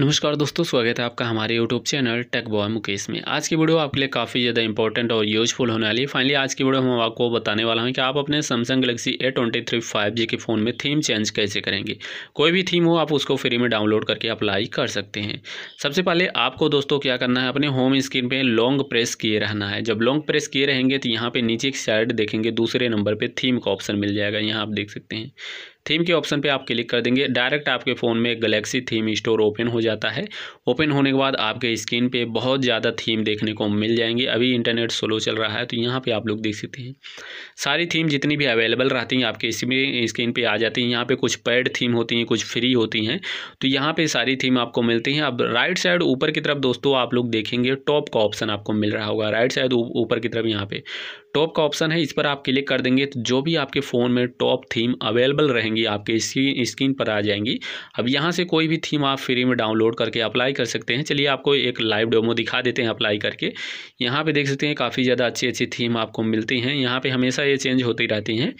नमस्कार दोस्तों स्वागत है आपका हमारे YouTube channel tech boy Mukesh में आज की वीडियो आपके लिए काफ़ी ज़्यादा इंपॉर्टेंट और यूजफुल होने वाली है फाइनली आज की वीडियो हम आपको बताने वाला हूँ कि आप अपने Samsung Galaxy A twenty three five G के फ़ोन में थीम चेंज कैसे करेंगे कोई भी थीम हो आप उसको फ्री में डाउनलोड करके अप्लाई कर सकते हैं सबसे पहले आपको दोस्तों क्या करना है अपने होम स्क्रीन पर लॉन्ग प्रेस किए रहना है जब लॉन्ग प्रेस किए रहेंगे तो यहाँ पर नीचे एक साइड देखेंगे दूसरे नंबर पर थीम का ऑप्शन मिल जाएगा यहाँ आप देख सकते हैं थीम के ऑप्शन पे आप क्लिक कर देंगे डायरेक्ट आपके फ़ोन में गलेक्सी थीम स्टोर ओपन हो जाता है ओपन होने के बाद आपके स्क्रीन पे बहुत ज़्यादा थीम देखने को मिल जाएंगे अभी इंटरनेट स्लो चल रहा है तो यहाँ पे आप लोग देख सकते हैं सारी थीम जितनी भी अवेलेबल रहती हैं आपके इसमें स्क्रीन पर आ जाती हैं यहाँ पर कुछ पेड थीम होती हैं कुछ फ्री होती हैं तो यहाँ पर सारी थीम आपको मिलती हैं अब राइट साइड ऊपर की तरफ दोस्तों आप लोग देखेंगे टॉप का ऑप्शन आपको मिल रहा होगा राइट साइड ऊपर की तरफ यहाँ पर टॉप का ऑप्शन है इस पर आप क्लिक कर देंगे तो जो भी आपके फ़ोन में टॉप थीम अवेलेबल रहेंगे जाएंगी आपके स्क्रीन स्क्रीन पर आ जाएंगी अब यहाँ से कोई भी थीम आप फ्री में डाउनलोड करके अप्लाई कर सकते हैं चलिए आपको एक लाइव डेमो दिखा देते हैं अप्लाई करके यहाँ पर देख सकते हैं काफ़ी ज़्यादा अच्छी अच्छी थीम आपको मिलती हैं यहाँ पर हमेशा ये चेंज होती रहती हैं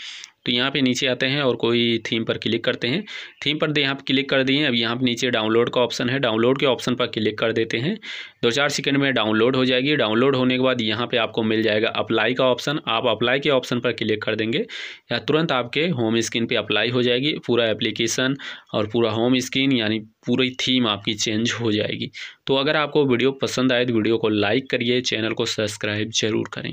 तो यहाँ पे नीचे आते हैं और कोई थीम पर क्लिक करते हैं थीम पर यहाँ पर क्लिक कर दिए अब यहाँ पर नीचे डाउनलोड का ऑप्शन है डाउनलोड के ऑप्शन पर क्लिक कर देते हैं दो चार सेकेंड में डाउनलोड हो जाएगी डाउनलोड होने के बाद यहाँ पर आपको मिल जाएगा अप्लाई का ऑप्शन आप अप्लाई के ऑप्शन पर क्लिक कर देंगे या तुरंत आपके होम स्क्रीन पर अप्लाई हो जाएगी पूरा एप्लीकेशन और पूरा होम स्क्रीन यानी पूरी थीम आपकी चेंज हो जाएगी तो अगर आपको वीडियो पसंद आए तो वीडियो को लाइक करिए चैनल को सब्सक्राइब जरूर करें